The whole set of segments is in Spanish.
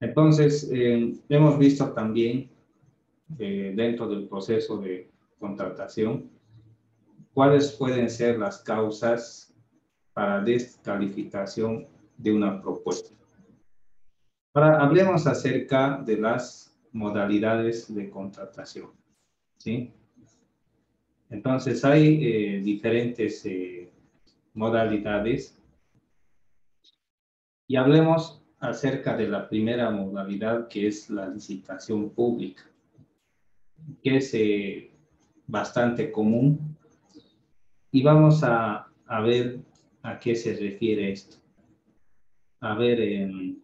Entonces, eh, hemos visto también eh, dentro del proceso de contratación cuáles pueden ser las causas para descalificación de una propuesta. Ahora hablemos acerca de las modalidades de contratación. ¿sí? Entonces hay eh, diferentes modalidades y hablemos acerca de la primera modalidad que es la licitación pública, que es eh, bastante común. Y vamos a, ver a qué se refiere esto. A ver, em,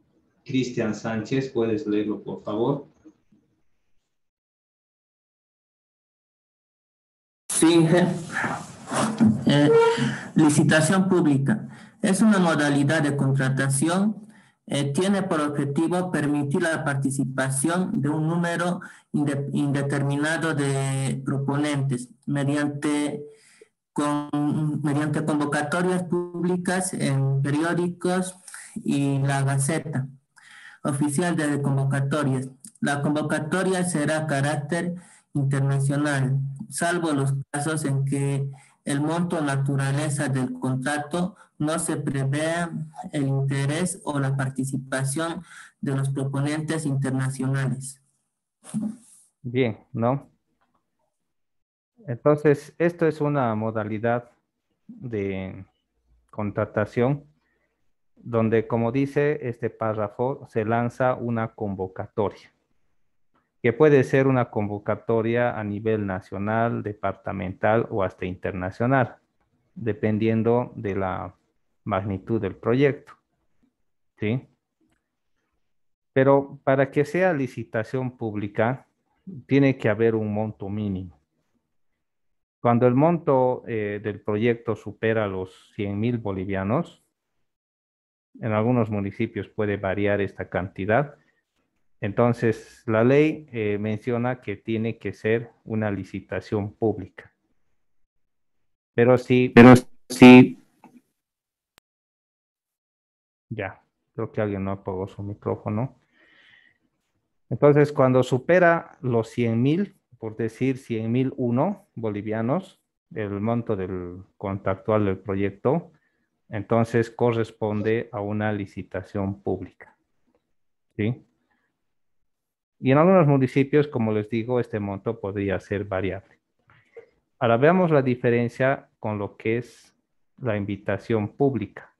Cristian Sánchez, puedes leerlo por favor. Sí, eh, licitación pública es una modalidad de contratación eh, tiene por objetivo permitir la participación de un número indeterminado de proponentes mediante, mediante convocatorias públicas en periódicos y la Gaceta Oficial de Convocatorias. La convocatoria será carácter internacional, salvo los casos en que el monto naturaleza del contrato, no se prevé el interés o la participación de los proponentes internacionales. Bien, ¿no? Entonces, esto es una modalidad de contratación donde, como dice este párrafo, se lanza una convocatoria que puede ser una convocatoria a nivel nacional, departamental o hasta internacional, dependiendo de la magnitud del proyecto. Pero para que sea licitación pública, tiene que haber un monto mínimo. Cuando el monto eh, del proyecto supera los 100 mil bolivianos, en algunos municipios puede variar esta cantidad, entonces, la ley eh, menciona que tiene que ser una licitación pública. Pero sí. pero sí. Ya, creo que alguien no apagó su micrófono. Entonces, cuando supera los 100 mil, por decir 100 mil uno bolivianos, el monto del contactual del proyecto, entonces corresponde a una licitación pública. ¿Sí? Y en algunos municipios, como les digo, este monto podría ser variable. Ahora veamos la diferencia con lo que es la invitación pública.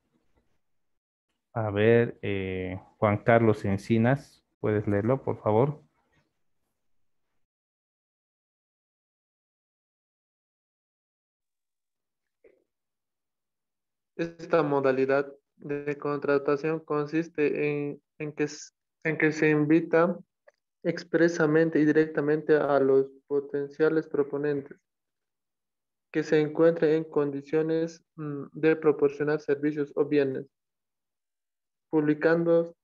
A ver, eh, Juan Carlos Encinas, ¿puedes leerlo, por favor? Esta modalidad de contratación consiste en, que, en que se invita expresamente y directamente a los potenciales proponentes que se encuentren en condiciones mm, de proporcionar servicios o bienes, publicándose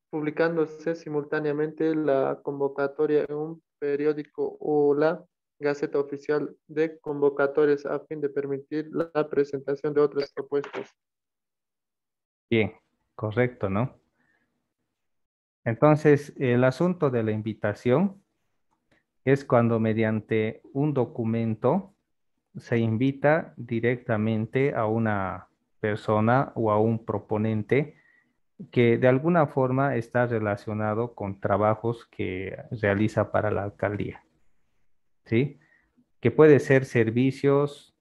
simultáneamente la convocatoria en un periódico o la Gaceta Oficial de Convocatorias a fin de permitir la presentación de otras propuestas. Bien, correcto, ¿no? Entonces, el asunto de la invitación es cuando mediante un documento se invita directamente a una persona o a un proponente que de alguna forma está relacionado con trabajos que realiza para la alcaldía. ¿Sí? Que puede ser servicios,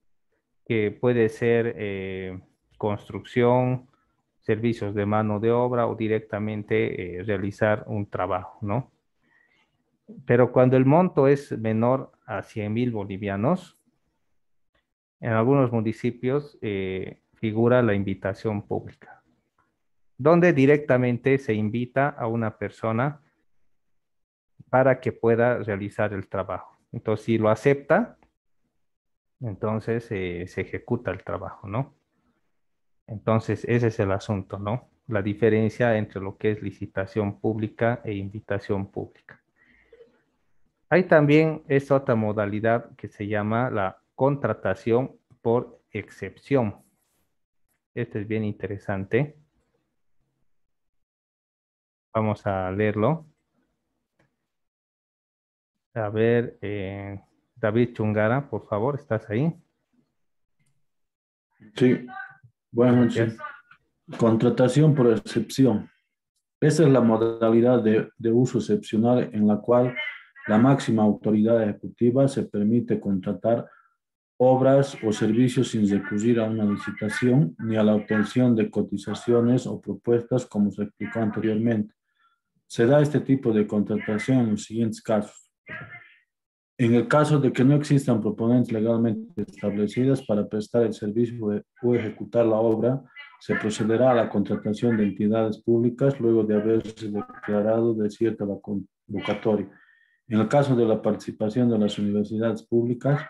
que puede ser eh, construcción, servicios de mano de obra o directamente eh, realizar un trabajo, ¿no? Pero cuando el monto es menor a 100 mil bolivianos, en algunos municipios eh, figura la invitación pública, donde directamente se invita a una persona para que pueda realizar el trabajo. Entonces, si lo acepta, entonces eh, se ejecuta el trabajo, ¿no? Entonces, ese es el asunto, ¿no? La diferencia entre lo que es licitación pública e invitación pública. Hay también esta otra modalidad que se llama la contratación por excepción. Este es bien interesante. Vamos a leerlo. A ver, eh, David Chungara, por favor, ¿estás ahí? Sí. Bueno, Contratación por excepción. Esa es la modalidad de, de, uso excepcional en la cual la máxima autoridad ejecutiva se permite contratar obras o servicios sin recurrir a una licitación ni a la obtención de cotizaciones o propuestas como se explicó anteriormente. Se da este tipo de contratación en los siguientes casos. En el caso de que no existan proponentes legalmente establecidas para prestar el servicio o ejecutar la obra, se procederá a la contratación de entidades públicas luego de haberse declarado cierta la convocatoria. En el caso de la participación de las universidades públicas,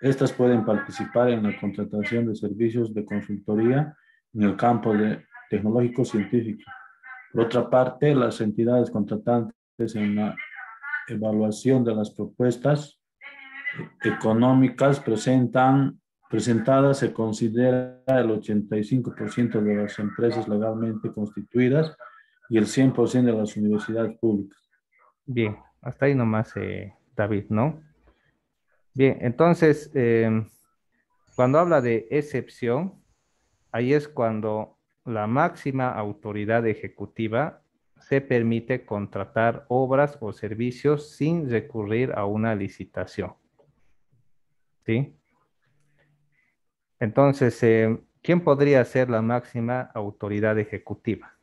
estas pueden participar en la contratación de servicios de consultoría en el campo tecnológico-científico. Por otra parte, las entidades contratantes en la evaluación de las propuestas económicas presentan, presentadas se considera el 85% de las empresas legalmente constituidas y el 100% de las universidades públicas. Bien, hasta ahí nomás, eh, David, ¿no? Bien, entonces, em, cuando habla de excepción, ahí es cuando la máxima autoridad ejecutiva se permite contratar obras o servicios sin recurrir a una licitación. ¿Sí? Entonces, eh, ¿quién podría ser la máxima autoridad ejecutiva?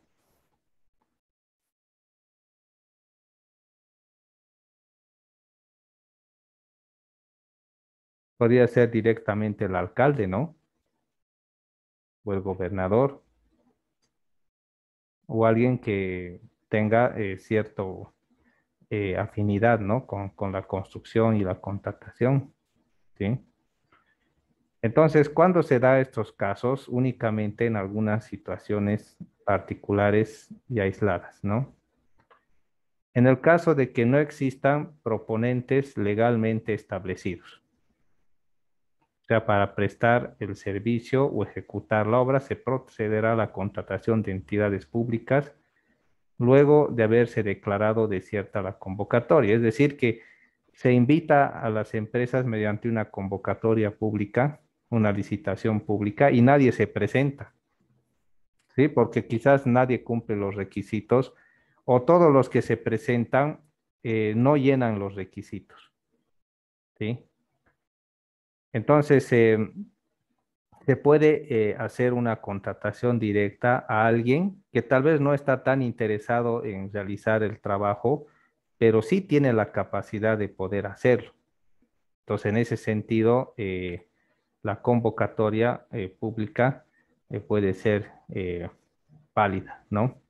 Podría ser directamente el alcalde, ¿no? O el gobernador o alguien que tenga eh, cierta eh, afinidad ¿no? Con, la construcción y la contratación. Entonces, ¿cuándo se da estos casos? Únicamente en algunas situaciones particulares y aisladas. ¿no? En el caso de que no existan proponentes legalmente establecidos. O sea, para prestar el servicio o ejecutar la obra se procederá a la contratación de entidades públicas luego de haberse declarado desierta la convocatoria. Es decir, que se invita a las empresas mediante una convocatoria pública, una licitación pública, y nadie se presenta. ¿Sí? Porque quizás nadie cumple los requisitos o todos los que se presentan eh, no llenan los requisitos. ¿Sí? Entonces, em, se puede eh, hacer una contratación directa a alguien que tal vez no está tan interesado en realizar el trabajo, pero sí tiene la capacidad de poder hacerlo. Entonces, en ese sentido, eh, la convocatoria eh, pública puede ser válida, ¿no?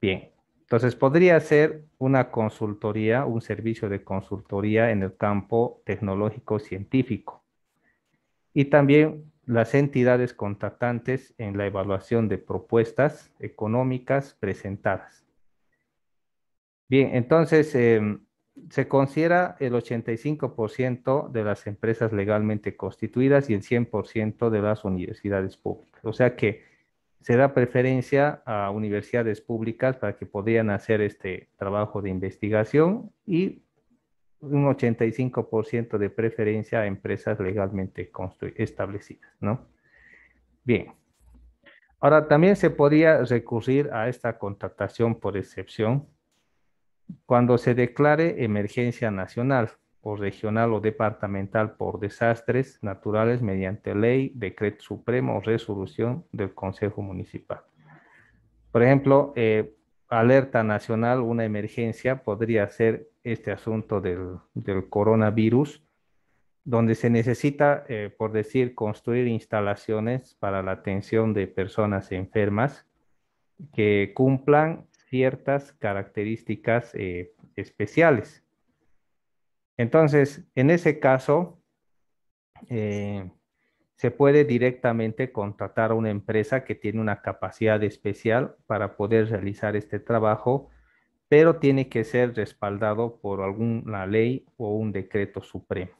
Bien, entonces podría ser una consultoría, un servicio de consultoría en el campo tecnológico científico y también las entidades contactantes en la evaluación de propuestas económicas presentadas. Bien, entonces em, se considera el 85% de las empresas legalmente constituidas y el 100% de las universidades públicas. O sea que se da preferencia a universidades públicas para que podrían hacer este trabajo de investigación y un 85% de preferencia a empresas legalmente establecidas, ¿no? Bien. Ahora, también se podría recurrir a esta contratación por excepción cuando se declare emergencia nacional o regional o departamental por desastres naturales mediante ley, decreto supremo o resolución del Consejo Municipal. Por ejemplo, eh, alerta nacional, una emergencia, podría ser este asunto del, coronavirus, donde se necesita, eh, por decir, construir instalaciones para la atención de personas enfermas que cumplan ciertas características eh, especiales. Entonces, en ese caso, eh, se puede directamente contratar a una empresa que tiene una capacidad especial para poder realizar este trabajo, pero tiene que ser respaldado por alguna ley o un decreto supremo.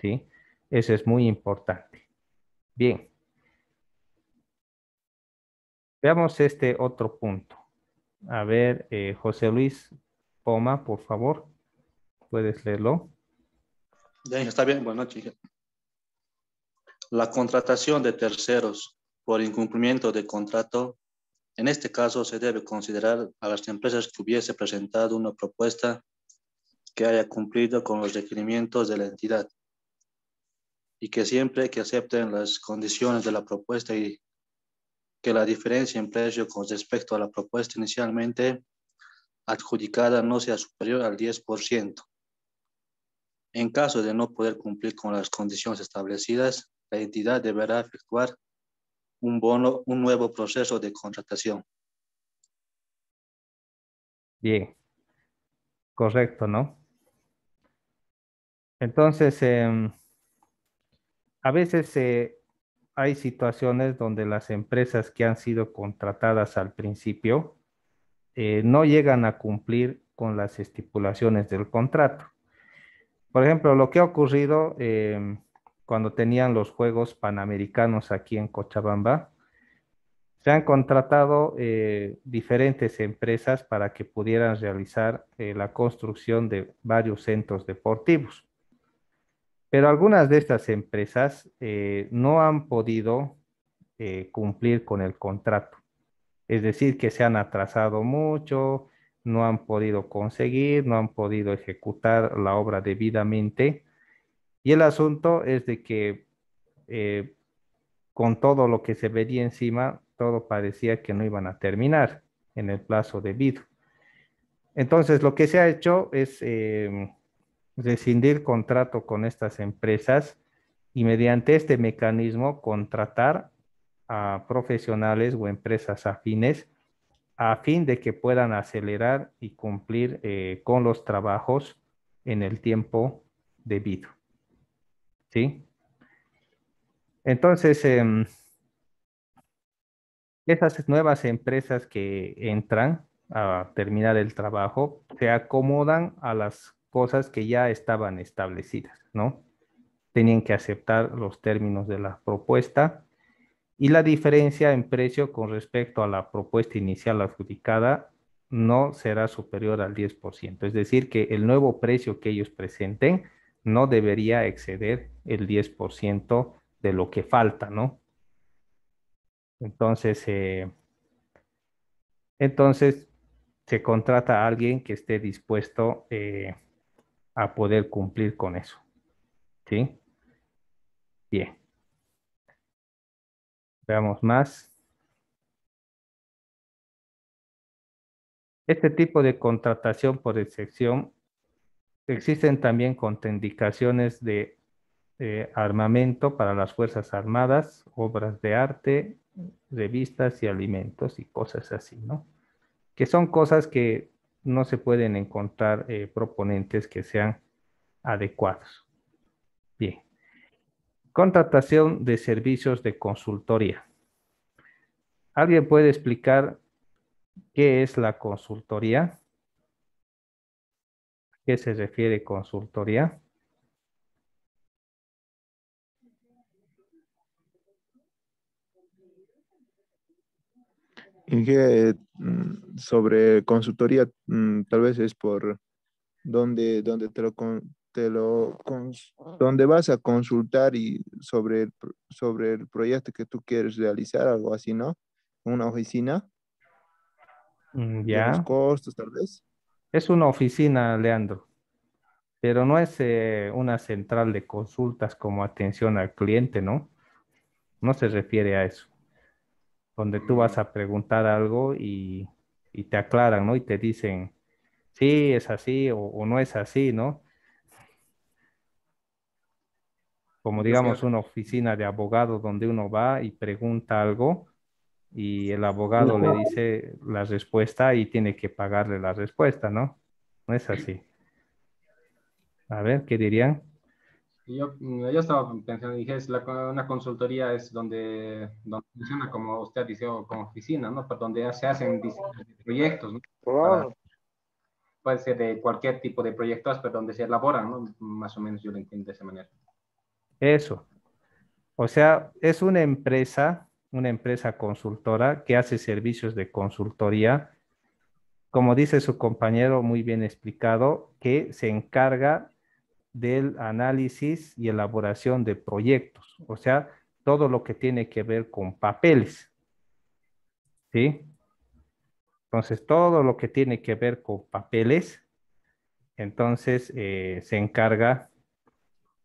¿Sí? Eso es muy importante. Bien. Veamos este otro punto. A ver, eh, José Luis Poma, por favor, puedes leerlo. está bien, buenas noches la contratación de terceros por incumplimiento de contrato, en este caso se debe considerar a las empresas que hubiese presentado una propuesta que haya cumplido con los requerimientos de la entidad y que siempre que acepten las condiciones de la propuesta y que la diferencia en precio con respecto a la propuesta inicialmente adjudicada no sea superior al 10%. En caso de no poder cumplir con las condiciones establecidas, la entidad deberá efectuar un, bono, un nuevo proceso de contratación. Bien, correcto, ¿no? Entonces, em, a veces eh, hay situaciones donde las empresas que han sido contratadas al principio eh, no llegan a cumplir con las estipulaciones del contrato. Por ejemplo, lo que ha ocurrido, em, cuando tenían los Juegos Panamericanos aquí en Cochabamba. Se han contratado eh, diferentes empresas para que pudieran realizar eh, la construcción de varios centros deportivos. Pero algunas de estas empresas eh, no han podido cumplir con el contrato. Es decir, que se han atrasado mucho, no han podido conseguir, no han podido ejecutar la obra debidamente y el asunto es de que eh, con todo lo que se veía encima, todo parecía que no iban a terminar en el plazo debido. Entonces, lo que se ha hecho es eh, rescindir contrato con estas empresas y mediante este mecanismo contratar a profesionales o empresas afines a fin de que puedan acelerar y cumplir eh, con los trabajos en el tiempo debido. ¿sí? Entonces, em, esas nuevas empresas que entran a terminar el trabajo se acomodan a las cosas que ya estaban establecidas, ¿no? Tenían que aceptar los términos de la propuesta y la diferencia en precio con respecto a la propuesta inicial adjudicada no será superior al 10%. Es decir, que el nuevo precio que ellos presenten no debería exceder el 10% de lo que falta, ¿no? Entonces, eh, entonces se contrata a alguien que esté dispuesto eh, a poder cumplir con eso. ¿Sí? Bien. Veamos más. Este tipo de contratación por excepción Existen también contraindicaciones de eh, armamento para las Fuerzas Armadas, obras de arte, revistas y alimentos y cosas así, ¿no? Que son cosas que no se pueden encontrar eh, proponentes que sean adecuados. Bien. Contratación de servicios de consultoría. ¿Alguien puede explicar qué es la consultoría? qué se refiere consultoría? Mm, sobre consultoría, mm, tal vez es por dónde donde te lo, te lo donde vas a consultar y sobre el, sobre el proyecto que tú quieres realizar, algo así, ¿no? Una oficina. Mm, ya. Los costos, tal vez. Es una oficina, Leandro, pero no es eh, una central de consultas como atención al cliente, ¿no? No se refiere a eso, donde tú vas a preguntar algo y, te aclaran, ¿no? Y te dicen, sí, es así o, no es así, ¿no? Como digamos una oficina de abogado donde uno va y pregunta algo y el abogado le dice la respuesta y tiene que pagarle la respuesta, ¿no? No es así. A ver, ¿qué dirían? Mm, yo, estaba pensando, dije, es una consultoría es donde, funciona, como usted dice, como oficina, ¿no? Por donde se hacen proyectos, ¿no? puede ser de cualquier tipo de proyectos, pero donde se elaboran, ¿no? Más o menos yo lo entiendo de esa manera. Eso. O sea, es una empresa una empresa consultora que hace servicios de consultoría, como dice su compañero muy bien explicado, que se encarga del análisis y elaboración de proyectos, o sea, todo lo que tiene que ver con papeles. ¿Sí? Entonces, todo lo que tiene que ver con papeles, entonces eh, se encarga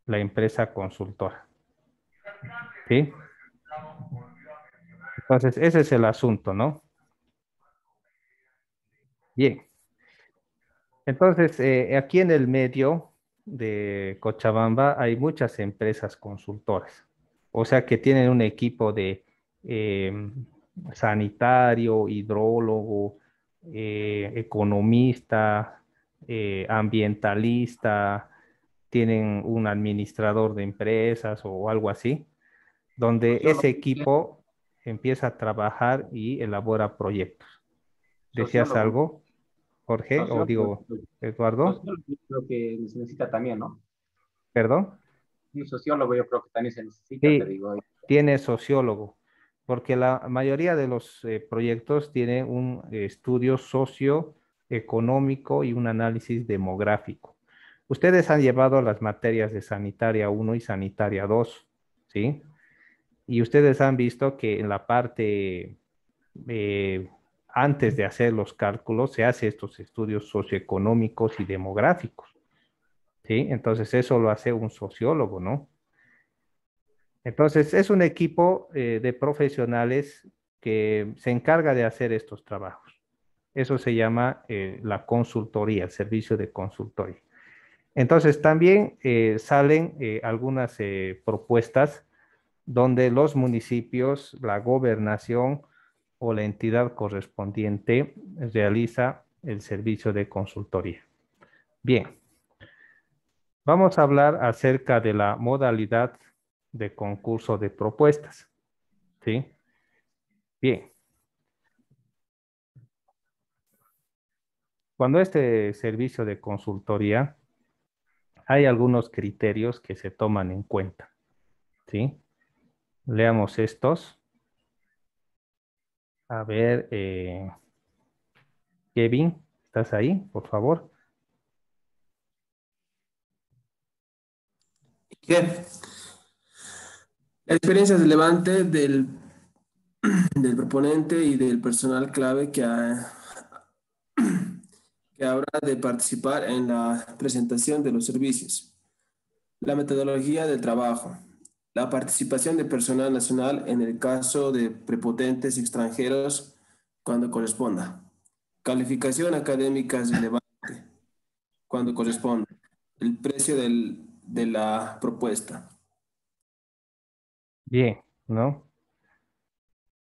la empresa consultora. ¿Sí? Entonces, ese es el asunto, ¿no? Bien. Entonces, eh, aquí en el medio de Cochabamba hay muchas empresas consultoras, o sea que tienen un equipo de em, sanitario, hidrólogo, eh, economista, eh, ambientalista, tienen un administrador de empresas o algo así, donde ese equipo empieza a trabajar y elabora proyectos. ¿Decías algo, Jorge? O digo, Eduardo. creo que se necesita también, ¿no? ¿Perdón? Un sociólogo yo creo que también se necesita, te digo. Tiene sociólogo, porque la mayoría de los eh, proyectos tiene un eh, estudio socioeconómico y un análisis demográfico. Ustedes han llevado las materias de sanitaria 1 y sanitaria 2, ¿sí? Y ustedes han visto que en la parte, eh, antes de hacer los cálculos, se hace estos estudios socioeconómicos y demográficos. ¿sí? Entonces eso lo hace un sociólogo, ¿no? Entonces es un equipo eh, de profesionales que se encarga de hacer estos trabajos. Eso se llama eh, la consultoría, el servicio de consultoría. Entonces también salen algunas propuestas donde los municipios, la gobernación o la entidad correspondiente realiza el servicio de consultoría. Bien, vamos a hablar acerca de la modalidad de concurso de propuestas. ¿Sí? Bien. Cuando este servicio de consultoría, hay algunos criterios que se toman en cuenta. ¿Sí? Leamos estos. A ver, eh, Kevin, ¿estás ahí? Por favor. la experiencia relevante del, del proponente y del personal clave que, ha, que habrá de participar en la presentación de los servicios. La metodología del trabajo la participación de personal nacional en el caso de prepotentes extranjeros cuando corresponda. Calificación académica relevante cuando corresponda. El precio de la propuesta. Bien, ¿no?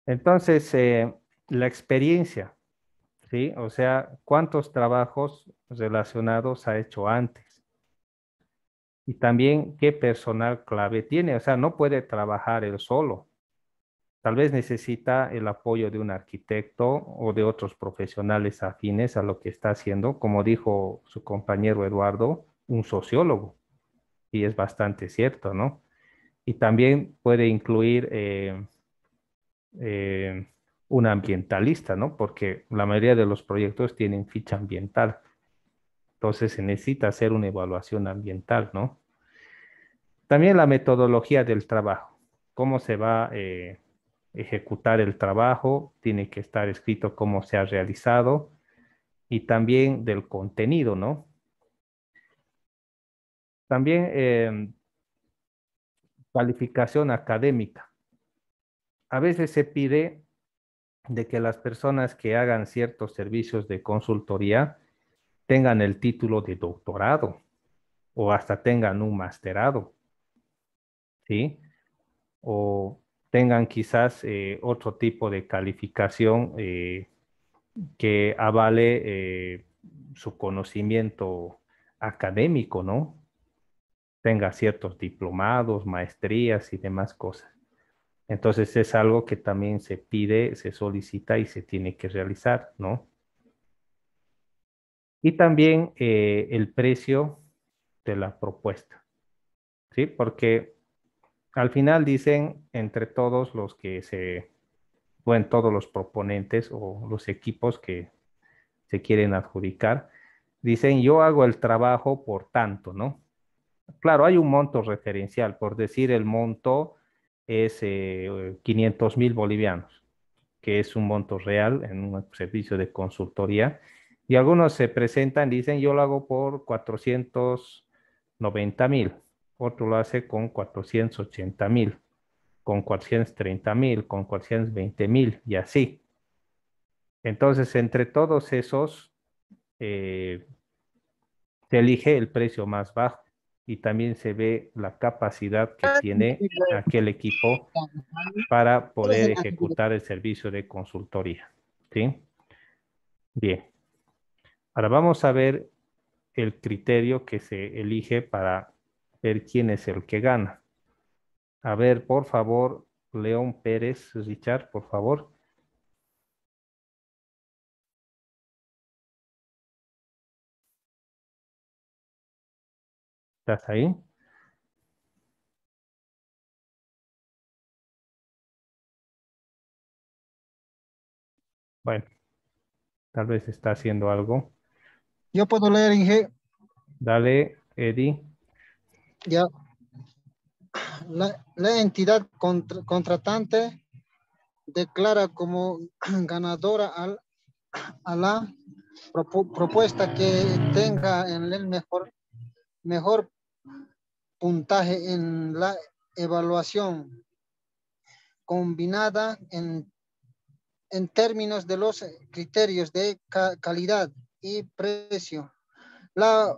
Entonces, eh, la experiencia, ¿sí? O sea, ¿cuántos trabajos relacionados ha hecho antes? y también qué personal clave tiene. O sea, no puede trabajar él solo. Tal vez necesita el apoyo de un arquitecto o de otros profesionales afines a lo que está haciendo, como dijo su compañero Eduardo, un sociólogo. Y es bastante cierto, ¿no? Y también puede incluir eh, eh, un ambientalista, ¿no? Porque la mayoría de los proyectos tienen ficha ambiental. Entonces se necesita hacer una evaluación ambiental, ¿no? También la metodología del trabajo, cómo se va a eh, ejecutar el trabajo, tiene que estar escrito cómo se ha realizado y también del contenido, ¿no? También em, calificación académica. A veces se pide de que las personas que hagan ciertos servicios de consultoría tengan el título de doctorado o hasta tengan un masterado, ¿sí? O tengan quizás eh, otro tipo de calificación eh, que avale eh, su conocimiento académico, ¿no? Tenga ciertos diplomados, maestrías y demás cosas. Entonces es algo que también se pide, se solicita y se tiene que realizar, ¿no? y también eh, el precio de la propuesta. ¿Sí? Porque al final dicen entre todos los que se, bueno, todos los proponentes o los equipos que se quieren adjudicar, dicen yo hago el trabajo por tanto, ¿no? Claro, hay un monto referencial, por decir el monto es 500 eh, mil bolivianos, que es un monto real en un servicio de consultoría y algunos se presentan, dicen, yo lo hago por 490 mil, otro lo hace con 480 mil, con 430 mil, con 420 mil y así. Entonces, entre todos esos, eh, se elige el precio más bajo y también se ve la capacidad que ah, tiene aquel equipo para poder ejecutar el servicio de consultoría. ¿Sí? Bien. Ahora vamos a ver el criterio que se elige para ver quién es el que gana. A ver, por favor, León Pérez, Richard, por favor. ¿Estás ahí? Bueno, tal vez está haciendo algo. Yo puedo leer en G. Dale, Eddie. Ya. La, entidad contratante declara como ganadora a la propuesta que tenga en el mejor, mejor puntaje en la evaluación combinada en, en términos de los criterios de calidad y precio. La,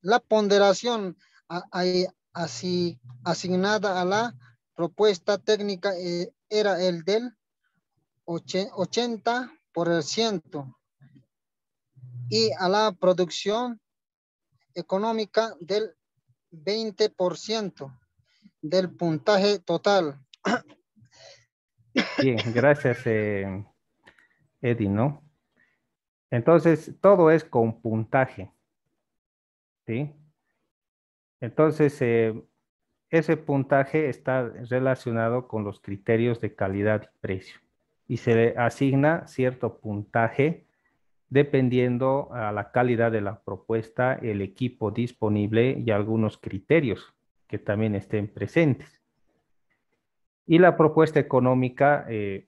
la ponderación así, asignada a la propuesta técnica eh, era el del 80 por ciento y a la producción económica del 20% del puntaje total. Bien, gracias, eh, Eddie, ¿no? Entonces, todo es con puntaje. ¿Sí? Entonces, eh, ese puntaje está relacionado con los criterios de calidad y precio. Y se le asigna cierto puntaje dependiendo a la calidad de la propuesta, el equipo disponible y algunos criterios que también estén presentes. Y la propuesta económica eh,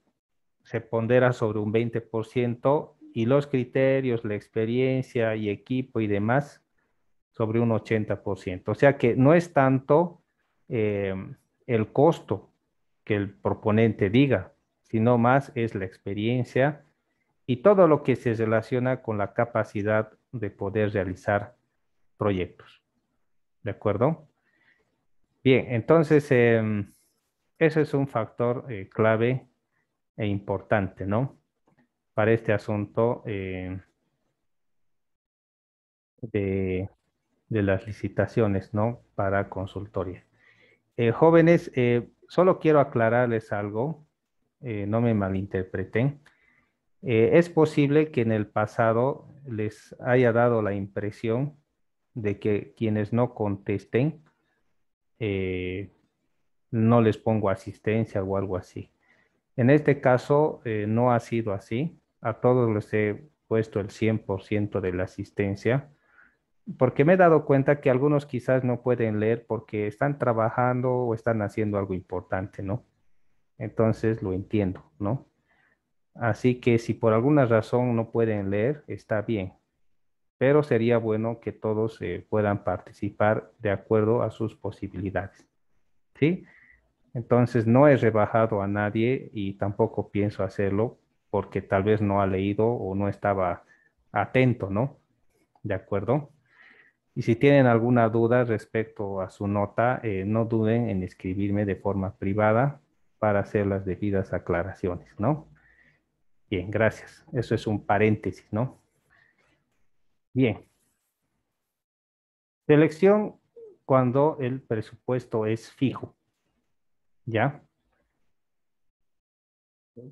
se pondera sobre un 20% y los criterios, la experiencia y equipo y demás sobre un 80%. O sea que no es tanto eh, el costo que el proponente diga, sino más es la experiencia y todo lo que se relaciona con la capacidad de poder realizar proyectos. ¿De acuerdo? Bien, entonces, em, ese es un factor eh, clave e importante, ¿no? Para este asunto eh, de, las licitaciones, ¿no? Para consultoría. Eh, jóvenes, eh, solo quiero aclararles algo, no me malinterpreten. es posible que en el pasado les haya dado la impresión de que quienes no contesten, no les pongo asistencia o algo así en este caso eh, no ha sido así. A todos les he puesto el 100% de la asistencia porque me he dado cuenta que algunos quizás no pueden leer porque están trabajando o están haciendo algo importante, ¿no? Entonces lo entiendo, ¿no? Así que si por alguna razón no pueden leer, está bien, pero sería bueno que todos eh, puedan participar de acuerdo a sus posibilidades, ¿sí? Entonces no he rebajado a nadie y tampoco pienso hacerlo porque tal vez no ha leído o no estaba atento, ¿no? ¿De acuerdo? Y si tienen alguna duda respecto a su nota, eh, no duden en escribirme de forma privada para hacer las debidas aclaraciones, ¿no? Bien, gracias. Eso es un paréntesis, ¿no? Bien. Selección cuando el presupuesto es fijo. ¿Ya?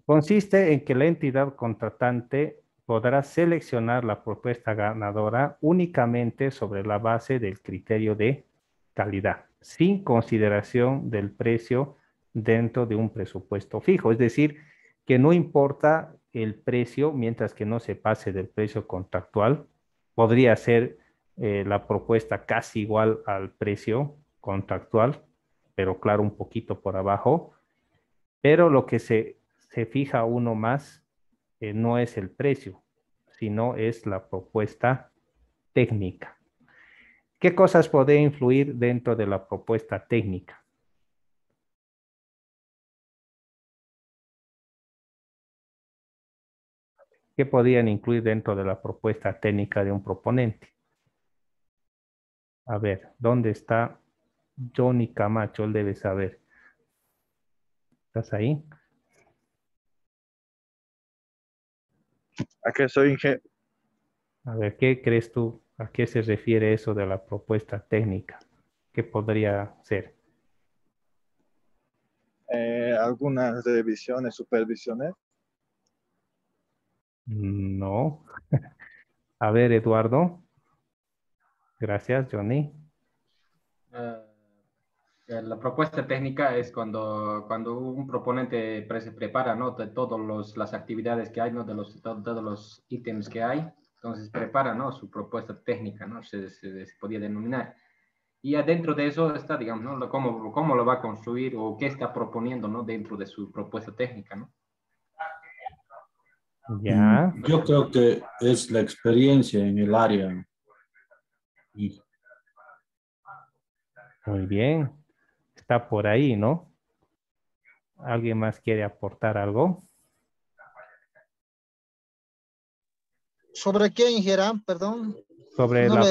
Consiste en que la entidad contratante podrá seleccionar la propuesta ganadora únicamente sobre la base del criterio de calidad, sin consideración del precio dentro de un presupuesto fijo. Es decir, que no importa el precio, mientras que no se pase del precio contractual, podría ser eh, la propuesta casi igual al precio contractual, pero claro, un poquito por abajo. Pero lo que se, fija uno más eh, no es el precio, sino es la propuesta técnica. ¿Qué cosas puede influir dentro de la propuesta técnica? ¿Qué podían incluir dentro de la propuesta técnica de un proponente? A ver, ¿dónde está Johnny Camacho, él debe saber. ¿Estás ahí? qué soy A ver, ¿qué crees tú? ¿A qué se refiere eso de la propuesta técnica? ¿Qué podría ser? Eh, algunas revisiones, supervisiones. No. A ver, Eduardo. Gracias, Johnny. Ah, la propuesta técnica es cuando, cuando un proponente se prepara ¿no? de todas las actividades que hay, ¿no? de, los, todos los ítems que hay, entonces prepara ¿no? su propuesta técnica, ¿no? se, se, podía denominar. Y adentro de eso está, digamos, cómo, lo va a construir o qué está proponiendo dentro de su propuesta técnica. ¿no? Mm, yo creo que es la experiencia en el área. Muy bien está por ahí, ¿no? ¿Alguien más quiere aportar algo? ¿Sobre qué, Gerán? Perdón. Sobre, la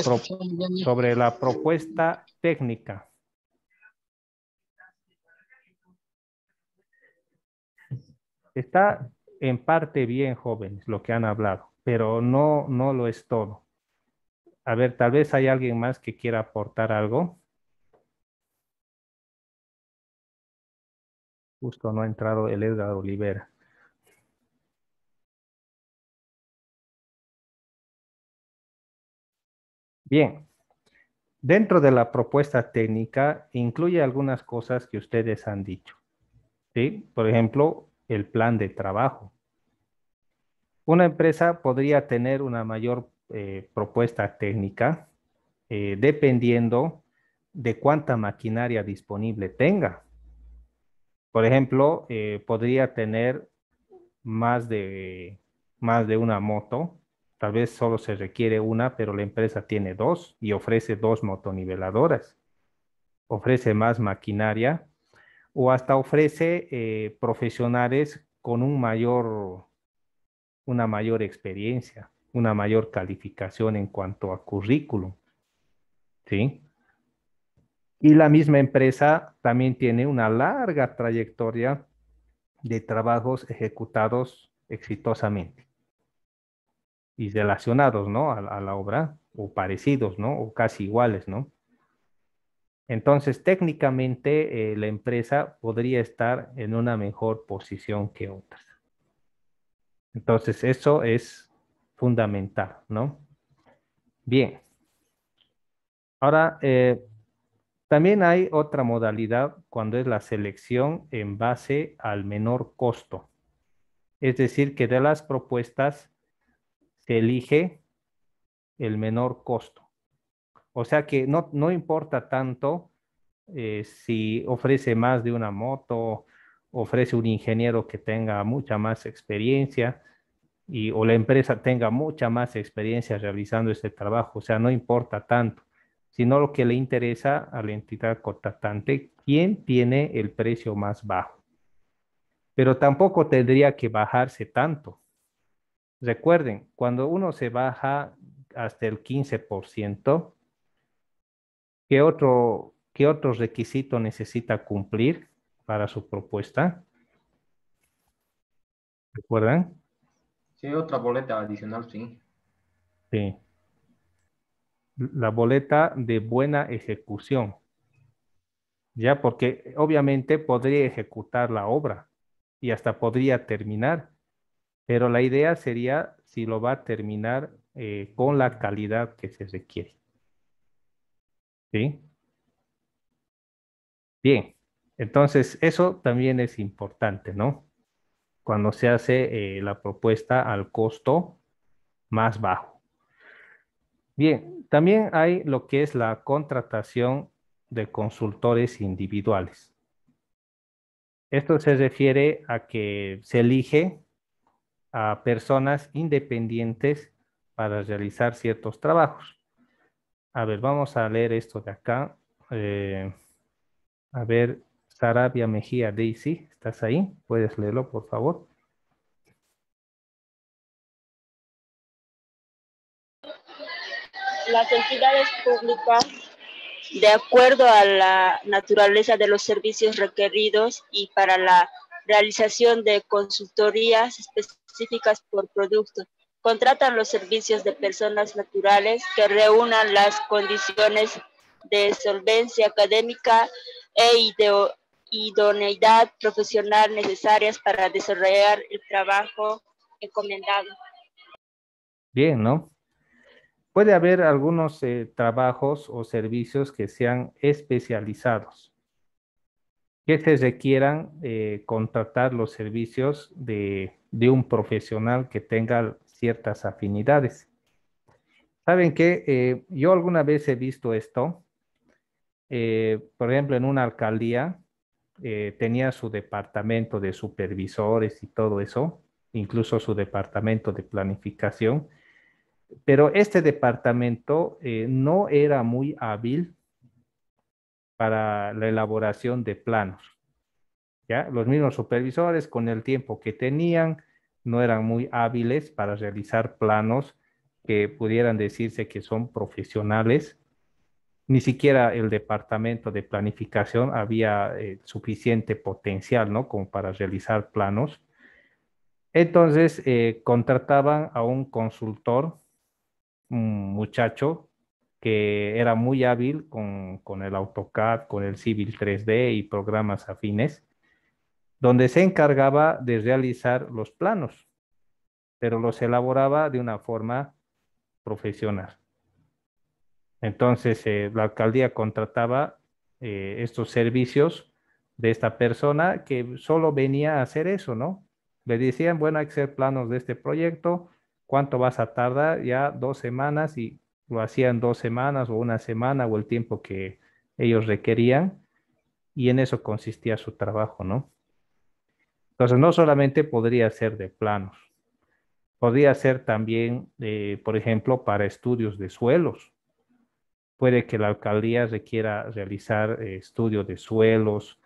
sobre la propuesta técnica. Está en parte bien, jóvenes, lo que han hablado, pero no, no lo es todo. A ver, tal vez hay alguien más que quiera aportar algo. Justo no ha entrado el Edgar Olivera. Bien, dentro de la propuesta técnica incluye algunas cosas que ustedes han dicho. ¿sí? Por ejemplo, el plan de trabajo. Una empresa podría tener una mayor eh, propuesta técnica eh, dependiendo de cuánta maquinaria disponible tenga. Por ejemplo, eh, podría tener más de, más de una moto. Tal vez solo se requiere una, pero la empresa tiene dos y ofrece dos motoniveladoras. Ofrece más maquinaria o hasta ofrece eh, profesionales con un mayor, una mayor experiencia, una mayor calificación en cuanto a currículum. ¿Sí? Y la misma empresa también tiene una larga trayectoria de trabajos ejecutados exitosamente y relacionados, ¿no? A, la obra, o parecidos, ¿no? O casi iguales, ¿no? Entonces, técnicamente, eh, la empresa podría estar en una mejor posición que otras. Entonces, eso es fundamental, ¿no? Bien. Ahora, eh, también hay otra modalidad cuando es la selección en base al menor costo. Es decir, que de las propuestas se elige el menor costo. O sea que no, no importa tanto eh, si ofrece más de una moto, ofrece un ingeniero que tenga mucha más experiencia y, o la empresa tenga mucha más experiencia realizando este trabajo. O sea, no importa tanto sino lo que le interesa a la entidad contratante, quién tiene el precio más bajo. Pero tampoco tendría que bajarse tanto. Recuerden, cuando uno se baja hasta el 15%, ¿qué otro, qué requisito necesita cumplir para su propuesta? ¿Recuerdan? Sí, otra boleta adicional, sí. Sí la boleta de buena ejecución. Ya, porque obviamente podría ejecutar la obra y hasta podría terminar, pero la idea sería si lo va a terminar eh, con la calidad que se requiere. ¿Sí? Bien, entonces eso también es importante, ¿no? Cuando se hace eh, la propuesta al costo más bajo. Bien, también hay lo que es la contratación de consultores individuales. Esto se refiere a que se elige a personas independientes para realizar ciertos trabajos. A ver, vamos a leer esto de acá. Eh, a ver, Sarabia Mejía Daisy, ¿estás ahí? ¿Puedes leerlo, por favor? las entidades públicas de acuerdo a la naturaleza de los servicios requeridos y para la realización de consultorías específicas por producto. Contratan los servicios de personas naturales que reúnan las condiciones de solvencia académica e idoneidad profesional necesarias para desarrollar el trabajo encomendado. Bien, ¿no? puede haber algunos eh, trabajos o servicios que sean especializados, que se requieran eh, contratar los servicios de, un profesional que tenga ciertas afinidades. Saben que eh, yo alguna vez he visto esto, por ejemplo, en una alcaldía tenía su departamento de supervisores y todo eso, incluso su departamento de planificación, pero este departamento eh, no era muy hábil para la elaboración de planos. ¿ya? Los mismos supervisores, con el tiempo que tenían, no eran muy hábiles para realizar planos que pudieran decirse que son profesionales. Ni siquiera el departamento de planificación había eh, suficiente potencial, ¿no? Como para realizar planos. Entonces, eh, contrataban a un consultor un muchacho que era muy hábil con, el AutoCAD, con el Civil 3D y programas afines, donde se encargaba de realizar los planos, pero los elaboraba de una forma profesional. Entonces, eh, la alcaldía contrataba eh, estos servicios de esta persona que solo venía a hacer eso, ¿no? Le decían, bueno, hay que hacer planos de este proyecto, ¿Cuánto vas a tardar? Ya dos semanas y lo hacían dos semanas o una semana o el tiempo que ellos requerían. Y en eso consistía su trabajo, ¿no? Entonces, no solamente podría ser de planos, podría ser también, eh, por ejemplo, para estudios de suelos. Puede que la alcaldía requiera realizar eh, estudios de suelos,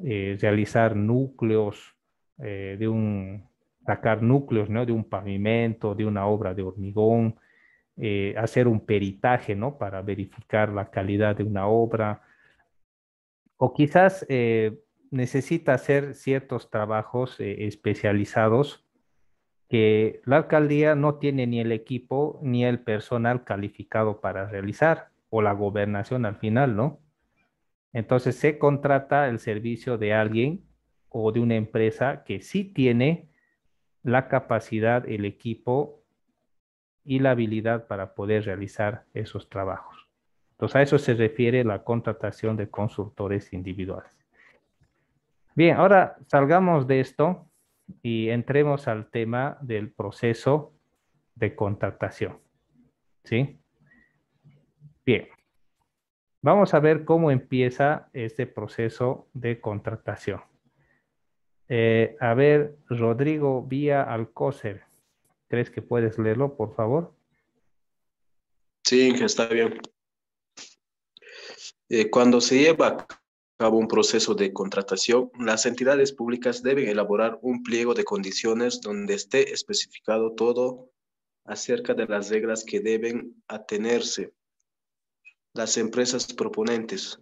eh, realizar núcleos de un sacar núcleos ¿no? de un pavimento, de una obra de hormigón, eh, hacer un peritaje ¿no? para verificar la calidad de una obra. O quizás eh, necesita hacer ciertos trabajos eh, especializados que la alcaldía no tiene ni el equipo ni el personal calificado para realizar, o la gobernación al final, ¿no? Entonces se contrata el servicio de alguien o de una empresa que sí tiene la capacidad, el equipo y la habilidad para poder realizar esos trabajos. Entonces a eso se refiere la contratación de consultores individuales. Bien, ahora salgamos de esto y entremos al tema del proceso de contratación. ¿Sí? Bien. Vamos a ver cómo empieza este proceso de contratación. Eh, a ver, Rodrigo Vía Alcócer, ¿crees que puedes leerlo, por favor? Sí, está bien. Eh, cuando se lleva a cabo un proceso de contratación, las entidades públicas deben elaborar un pliego de condiciones donde esté especificado todo acerca de las reglas que deben atenerse las empresas proponentes,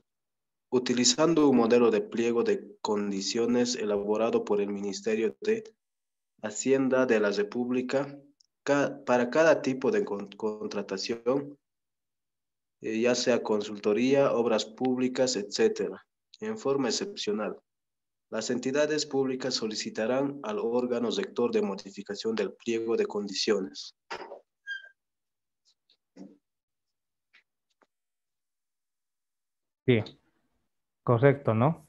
utilizando un modelo de pliego de condiciones elaborado por el Ministerio de Hacienda de la República para cada tipo de contratación, eh, ya sea consultoría, obras públicas, etc., en forma excepcional. Las entidades públicas solicitarán al órgano sector de modificación del pliego de condiciones. Correcto, ¿no?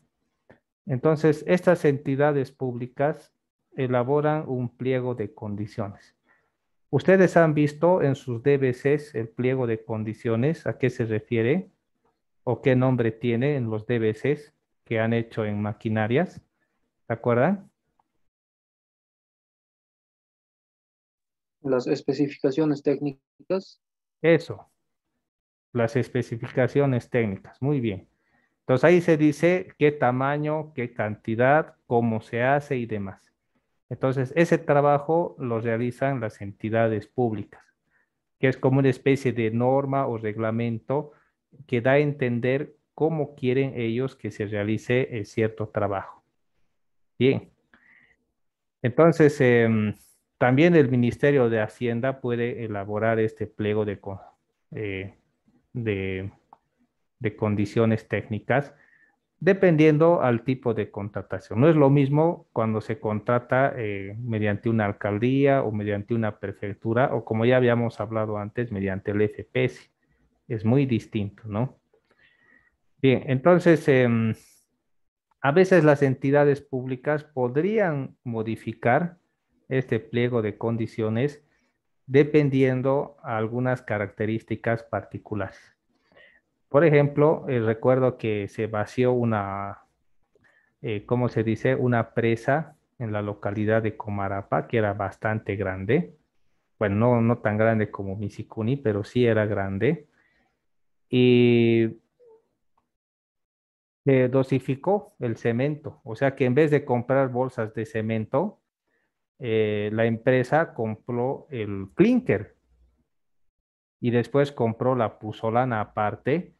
Entonces, estas entidades públicas elaboran un pliego de condiciones. Ustedes han visto en sus DBCs el pliego de condiciones, a qué se refiere o qué nombre tiene en los DBCs que han hecho en maquinarias. ¿Se acuerdan? Las especificaciones técnicas. Eso. Las especificaciones técnicas. Muy bien. Entonces ahí se dice qué tamaño, qué cantidad, cómo se hace y demás. Entonces ese trabajo lo realizan las entidades públicas, que es como una especie de norma o reglamento que da a entender cómo quieren ellos que se realice el eh, cierto trabajo. Bien. Entonces, em, también el Ministerio de Hacienda puede elaborar este pliego de, eh, de de condiciones técnicas, dependiendo al tipo de contratación. No es lo mismo cuando se contrata eh, mediante una alcaldía o mediante una prefectura o como ya habíamos hablado antes, mediante el FPS. Es muy distinto, ¿no? Bien, entonces, em, a veces las entidades públicas podrían modificar este pliego de condiciones dependiendo a algunas características particulares. Por ejemplo, eh, recuerdo que se vació una, eh, ¿cómo se dice? Una presa en la localidad de Comarapa, que era bastante grande. Bueno, no, tan grande como Misicuni, pero sí era grande. Y se dosificó el cemento. O sea que en vez de comprar bolsas de cemento, eh, la empresa compró el clinker y después compró la puzolana aparte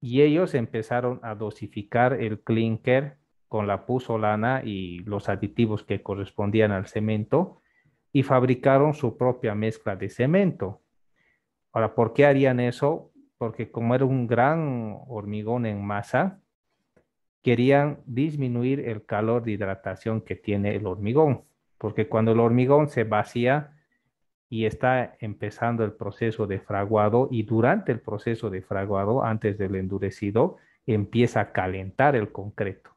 y ellos empezaron a dosificar el clinker con la puzolana y los aditivos que correspondían al cemento y fabricaron su propia mezcla de cemento. Ahora, ¿por qué harían eso? Porque como era un gran hormigón en masa, querían disminuir el calor de hidratación que tiene el hormigón, porque cuando el hormigón se vacía, y está empezando el proceso de fraguado y durante el proceso de fraguado, antes del endurecido, empieza a calentar el concreto.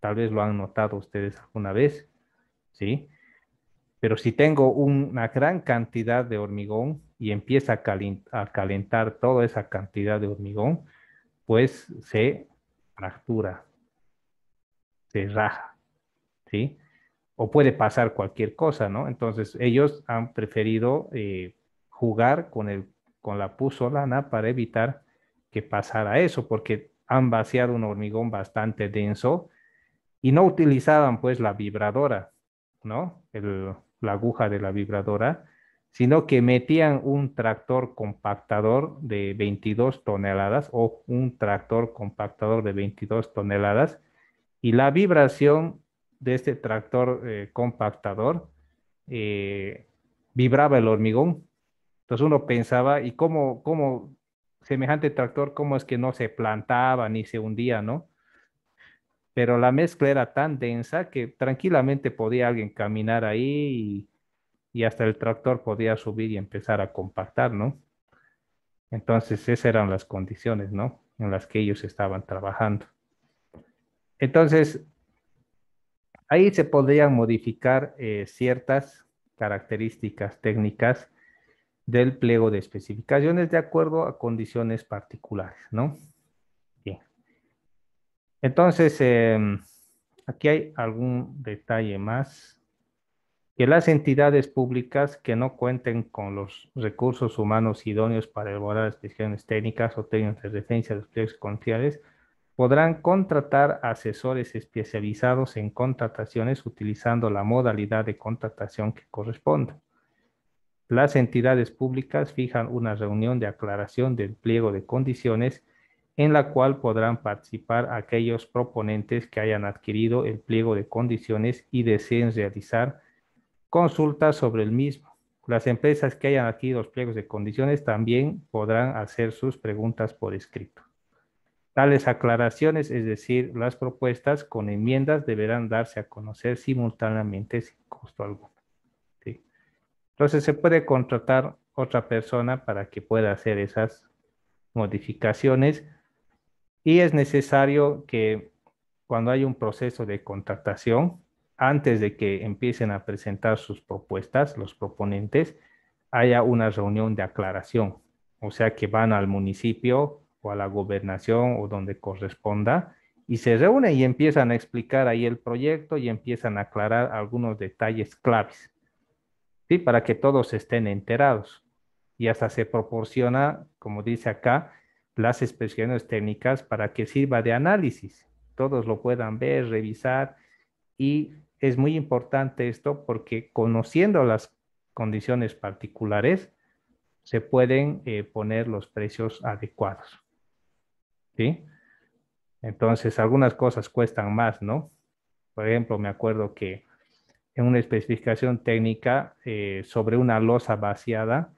Tal vez lo han notado ustedes alguna vez, ¿sí? Pero si tengo una gran cantidad de hormigón y empieza a, calentar, toda esa cantidad de hormigón, pues se fractura, se raja, ¿sí? o puede pasar cualquier cosa, ¿no? Entonces ellos han preferido eh, jugar con, el, con la puzolana para evitar que pasara eso, porque han vaciado un hormigón bastante denso y no utilizaban pues la vibradora, ¿no? la aguja de la vibradora, sino que metían un tractor compactador de 22 toneladas o un tractor compactador de 22 toneladas y la vibración de este tractor eh, compactador eh, vibraba el hormigón. Entonces uno pensaba, ¿y cómo, cómo semejante tractor, cómo es que no se plantaba ni se hundía, no? Pero la mezcla era tan densa que tranquilamente podía alguien caminar ahí y, y hasta el tractor podía subir y empezar a compactar, ¿no? Entonces esas eran las condiciones, ¿no? En las que ellos estaban trabajando. Entonces, Ahí se podrían modificar eh, ciertas características técnicas del pliego de especificaciones de acuerdo a condiciones particulares, ¿no? Bien. Entonces, em, aquí hay algún detalle más. Que las entidades públicas que no cuenten con los recursos humanos idóneos para elaborar especificaciones técnicas o técnicas de referencia de los pliegos comerciales, podrán contratar asesores especializados en contrataciones utilizando la modalidad de contratación que corresponda. Las entidades públicas fijan una reunión de aclaración del pliego de condiciones en la cual podrán participar aquellos proponentes que hayan adquirido el pliego de condiciones y deseen realizar consultas sobre el mismo. Las empresas que hayan adquirido los pliegos de condiciones también podrán hacer sus preguntas por escrito. Tales aclaraciones, es decir, las propuestas con enmiendas deberán darse a conocer simultáneamente sin costo alguno. ¿sí? Entonces se puede contratar otra persona para que pueda hacer esas modificaciones y es necesario que cuando hay un proceso de contratación, antes de que empiecen a presentar sus propuestas, los proponentes, haya una reunión de aclaración. O sea que van al municipio a la gobernación o donde corresponda y se reúnen y empiezan a explicar ahí el proyecto y empiezan a aclarar algunos detalles claves, ¿sí? Para que todos estén enterados. Y hasta se proporciona, como dice acá, las expresiones técnicas para que sirva de análisis. Todos lo puedan ver, revisar y es muy importante esto porque conociendo las condiciones particulares se pueden eh, poner los precios adecuados. ¿sí? Entonces, algunas cosas cuestan más, ¿no? Por ejemplo, me acuerdo que en una especificación técnica eh, sobre una losa vaciada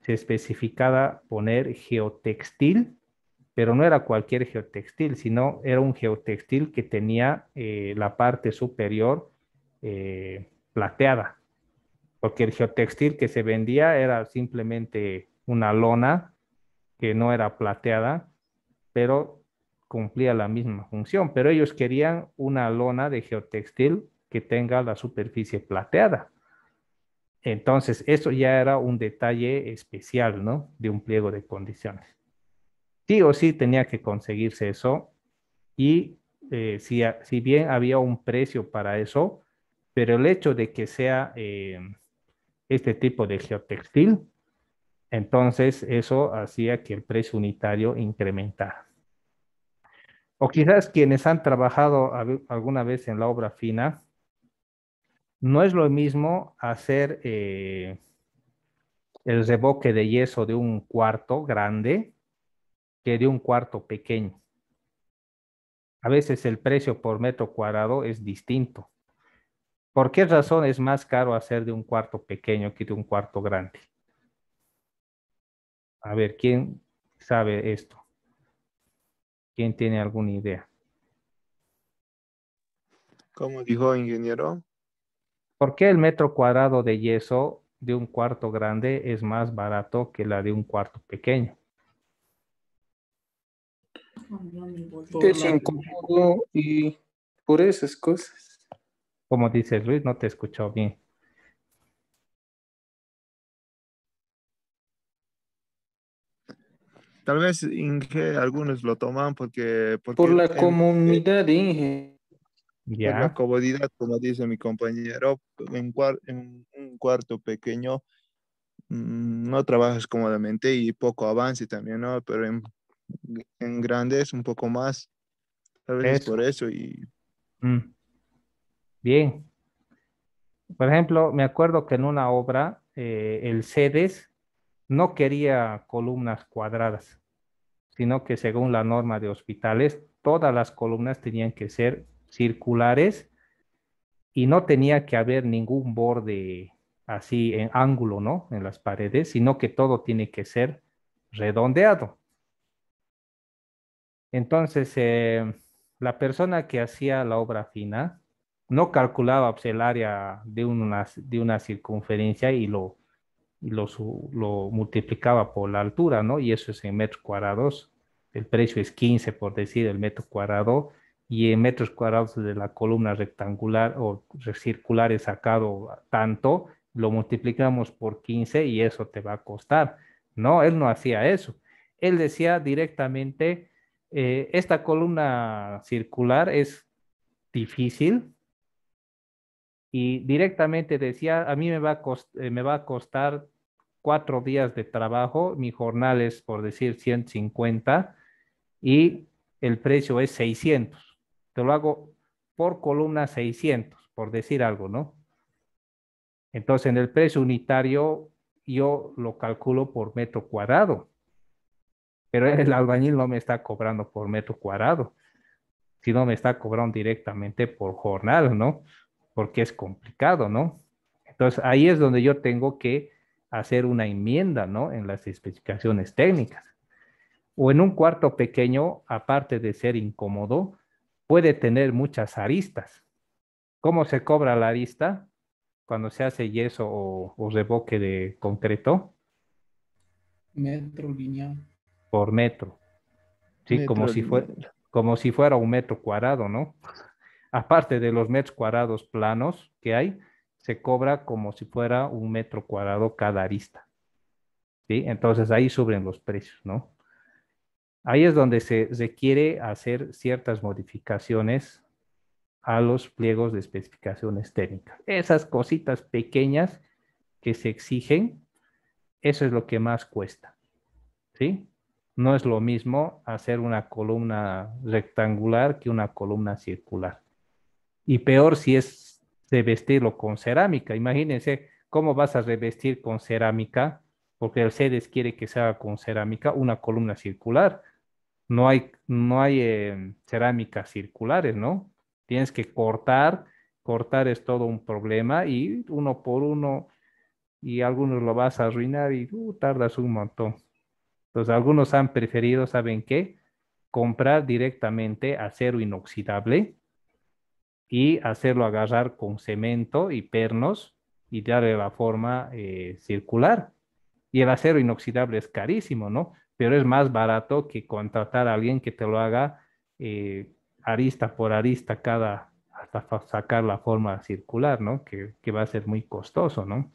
se especificaba poner geotextil, pero no era cualquier geotextil, sino era un geotextil que tenía eh, la parte superior eh, plateada, porque el geotextil que se vendía era simplemente una lona que no era plateada pero cumplía la misma función, pero ellos querían una lona de geotextil que tenga la superficie plateada. Entonces, eso ya era un detalle especial, ¿no? De un pliego de condiciones. Sí o sí tenía que conseguirse eso y eh, si, si, bien había un precio para eso, pero el hecho de que sea eh, este tipo de geotextil entonces, eso hacía que el precio unitario incrementara. O quizás quienes han trabajado alguna vez en la obra fina, no es lo mismo hacer eh, el reboque de yeso de un cuarto grande que de un cuarto pequeño. A veces el precio por metro cuadrado es distinto. ¿Por qué razón es más caro hacer de un cuarto pequeño que de un cuarto grande? A ver, ¿quién sabe esto? ¿Quién tiene alguna idea? Como dijo ingeniero. ¿Por qué el metro cuadrado de yeso de un cuarto grande es más barato que la de un cuarto pequeño? Es incómodo y por esas cosas. Como dice Luis, no te escuchó bien. Tal vez Inge, algunos lo toman porque... por la comunidad Inge. Por la comodidad, como dice mi compañero, en, un cuarto pequeño mm, no trabajas cómodamente y poco avance también, ¿no? Pero en, grandes un poco más. Tal vez por eso y... Mm. Bien. Por ejemplo, me acuerdo que en una obra, eh, el CEDES no quería columnas cuadradas, sino que según la norma de hospitales, todas las columnas tenían que ser circulares y no tenía que haber ningún borde así en ángulo, ¿no? En las paredes, sino que todo tiene que ser redondeado. Entonces, eh, la persona que hacía la obra fina no calculaba pues, el área de una, de una circunferencia y lo lo, multiplicaba por la altura, ¿no? Y eso es en metros cuadrados. El precio es 15, por decir, el metro cuadrado. Y en metros cuadrados de la columna rectangular o circular he sacado tanto, lo multiplicamos por 15 y eso te va a costar. No, él no hacía eso. Él decía directamente, eh, esta columna circular es difícil y directamente decía, a mí me va eh, me va a costar cuatro días de trabajo, mi jornal es, por decir, 150 y el precio es 600. Te lo hago por columna 600, por decir algo, ¿no? Entonces, en el precio unitario, yo lo calculo por metro cuadrado, pero el albañil no me está cobrando por metro cuadrado, sino me está cobrando directamente por jornal, ¿no? Porque es complicado, ¿no? Entonces, ahí es donde yo tengo que hacer una enmienda ¿no? en las especificaciones técnicas. O en un cuarto pequeño, aparte de ser incómodo, puede tener muchas aristas. ¿Cómo se cobra la arista? Cuando se hace yeso o, o reboque de concreto. Metro lineal. Por metro. Sí, como, si como si fuera un metro cuadrado, ¿no? Aparte de los metros cuadrados planos que hay, se cobra como si fuera un metro cuadrado cada arista. ¿sí? Entonces ahí suben los precios, ¿no? Ahí es donde se requiere hacer ciertas modificaciones a los pliegos de especificaciones técnicas. Esas cositas pequeñas que se exigen, eso es lo que más cuesta. ¿Sí? No es lo mismo hacer una columna rectangular que una columna circular. Y peor si es revestirlo con cerámica. Imagínense cómo vas a revestir con cerámica, porque el CEDES quiere que sea con cerámica una columna circular. No hay, no hay eh, cerámicas circulares, ¿no? Tienes que cortar, cortar es todo un problema y uno por uno y algunos lo vas a arruinar y uh, tardas un montón. Entonces algunos han preferido, ¿saben qué? Comprar directamente acero inoxidable y hacerlo agarrar con cemento y pernos y darle la forma eh, circular. Y el acero inoxidable es carísimo, ¿no? Pero es más barato que contratar a alguien que te lo haga eh, arista por arista cada, hasta sacar la forma circular, ¿no? Que, va a ser muy costoso, ¿no?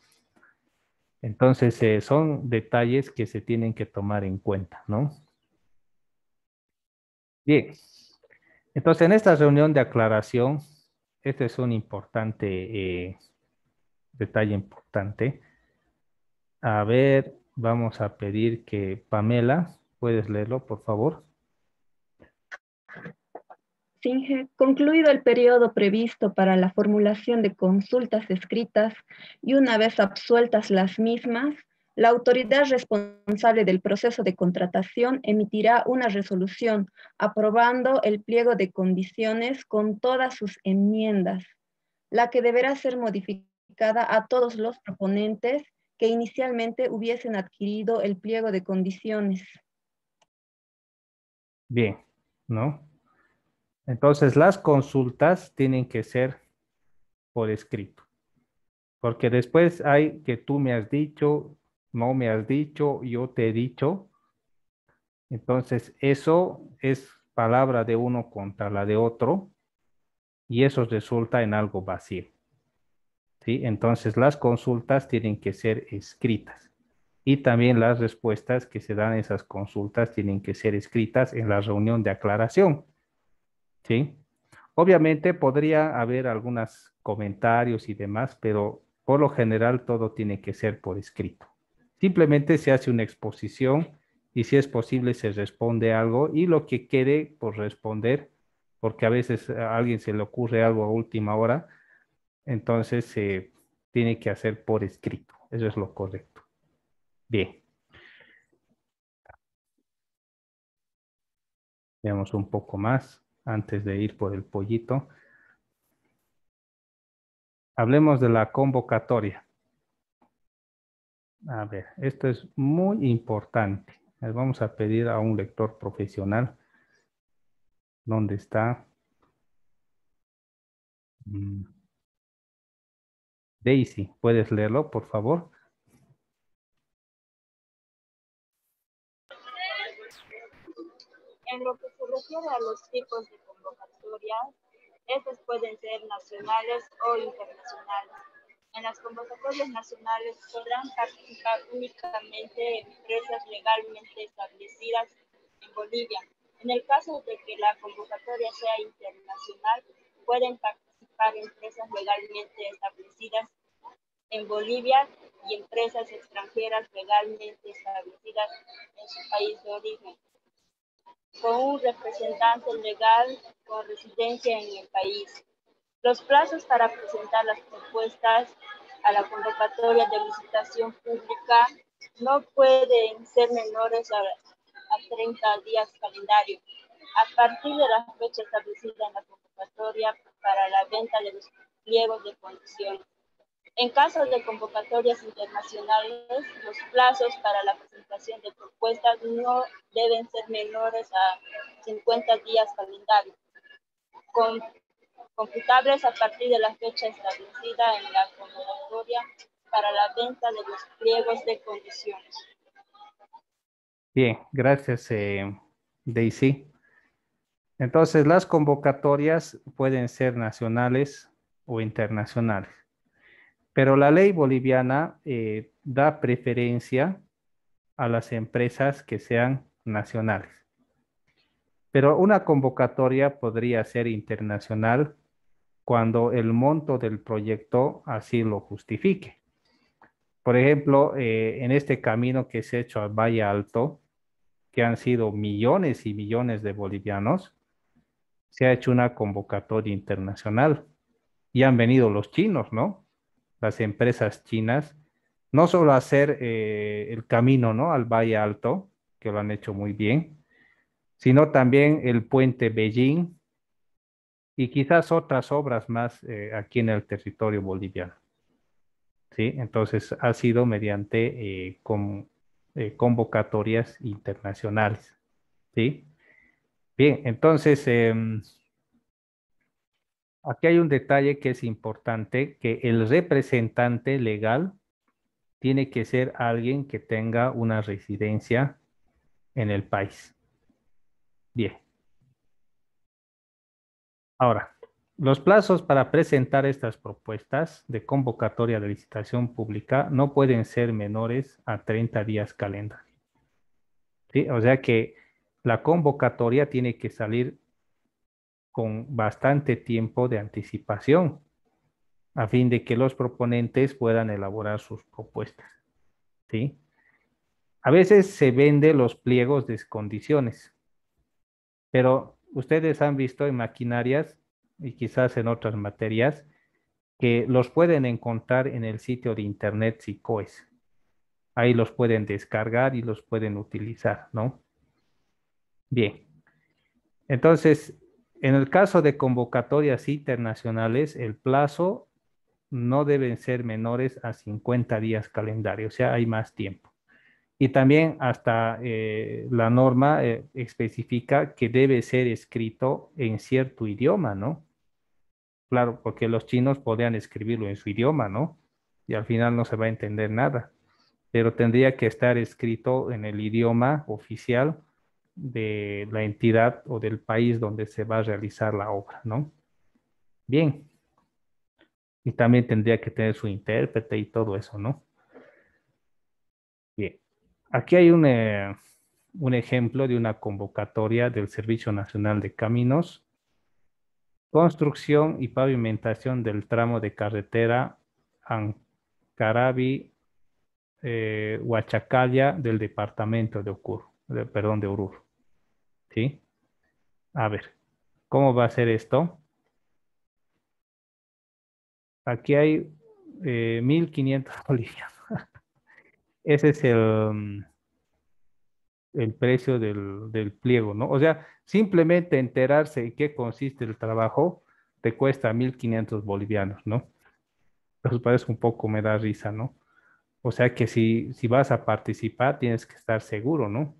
Entonces, eh, son detalles que se tienen que tomar en cuenta, ¿no? Bien. Entonces, en esta reunión de aclaración, este es un importante eh, detalle importante. A ver, vamos a pedir que Pamela, ¿puedes leerlo, por favor? Finge, concluido el periodo previsto para la formulación de consultas escritas y una vez absueltas las mismas, la autoridad responsable del proceso de contratación emitirá una resolución aprobando el pliego de condiciones con todas sus enmiendas, la que deberá ser modificada a todos los proponentes que inicialmente hubiesen adquirido el pliego de condiciones. Bien, ¿no? Entonces las consultas tienen que ser por escrito, porque después hay que tú me has dicho, no me has dicho, yo te he dicho. Entonces, eso es palabra de uno contra la de otro y eso resulta en algo vacío. ¿Sí? Entonces, las consultas tienen que ser escritas y también las respuestas que se dan a esas consultas tienen que ser escritas en la reunión de aclaración. ¿Sí? Obviamente podría haber algunos comentarios y demás, pero por lo general todo tiene que ser por escrito. Simplemente se hace una exposición y si es posible se responde algo y lo que quede por responder, porque a veces a alguien se le ocurre algo a última hora, entonces se tiene que hacer por escrito. Eso es lo correcto. Bien. Veamos un poco más antes de ir por el pollito. Hablemos de la convocatoria. A ver, esto es muy importante. Les vamos a pedir a un lector profesional dónde está. Mm. Daisy, ¿puedes leerlo, por favor? En lo que se refiere a los tipos de convocatorias, estas pueden ser nacionales o internacionales en las convocatorias nacionales podrán participar únicamente empresas legalmente establecidas en Bolivia. En el caso de que la convocatoria sea internacional, pueden participar empresas legalmente establecidas en Bolivia y empresas extranjeras legalmente establecidas en su país de origen, con un representante legal con residencia en el país. Los plazos para presentar las propuestas a la convocatoria de licitación pública no pueden ser menores a, 30 días calendario a partir de la fecha establecida en la convocatoria para la venta de los pliegos de condiciones. En caso de convocatorias internacionales, los plazos para la presentación de propuestas no deben ser menores a 50 días calendario, con computables a partir de la fecha establecida en la convocatoria para la venta de los pliegos de condiciones. Bien, gracias eh, Daisy. Entonces, las convocatorias pueden ser nacionales o internacionales, pero la ley boliviana eh, da preferencia a las empresas que sean nacionales. Pero una convocatoria podría ser internacional cuando el monto del proyecto así lo justifique. Por ejemplo, eh, en este camino que se ha hecho al Valle Alto, que han sido millones y millones de bolivianos, se ha hecho una convocatoria internacional y han venido los chinos, ¿no? Las empresas chinas, no solo a hacer eh, el camino, ¿no? Al Valle Alto, que lo han hecho muy bien, sino también el puente Beijing, y quizás otras obras más eh, aquí en el territorio boliviano. ¿Sí? Entonces ha sido mediante eh, eh, convocatorias internacionales. ¿Sí? Bien, entonces em, aquí hay un detalle que es importante, que el representante legal tiene que ser alguien que tenga una residencia en el país. Bien. Ahora, los plazos para presentar estas propuestas de convocatoria de licitación pública no pueden ser menores a 30 días calendario. ¿Sí? O sea que la convocatoria tiene que salir con bastante tiempo de anticipación a fin de que los proponentes puedan elaborar sus propuestas. ¿Sí? A veces se vende los pliegos de condiciones, pero ustedes han visto en maquinarias y quizás en otras materias que los pueden encontrar en el sitio de internet SICOES. Ahí los pueden descargar y los pueden utilizar, ¿no? Bien. Entonces, en el caso de convocatorias internacionales, el plazo no deben ser menores a 50 días calendario, o sea, hay más tiempo. Y también hasta eh, la norma eh, especifica que debe ser escrito en cierto idioma, ¿no? Claro, porque los chinos podrían escribirlo en su idioma, ¿no? Y al final no se va a entender nada, pero tendría que estar escrito en el idioma oficial de la entidad o del país donde se va a realizar la obra, ¿no? Bien. Y también tendría que tener su intérprete y todo eso, ¿no? Aquí hay eh, un, ejemplo de una convocatoria del Servicio Nacional de Caminos, construcción y pavimentación del tramo de carretera Ancarabi eh, Huachacalla del departamento de Ocur, perdón, de A ver, ¿cómo va a ser esto? Aquí hay 1.500 eh, bolivianos ese es el, el precio del, pliego, ¿no? O sea, simplemente enterarse en qué consiste el trabajo te cuesta 1.500 bolivianos, ¿no? Eso pues, parece pues, un poco, me da risa, ¿no? O sea que si, si vas a participar tienes que estar seguro, ¿no?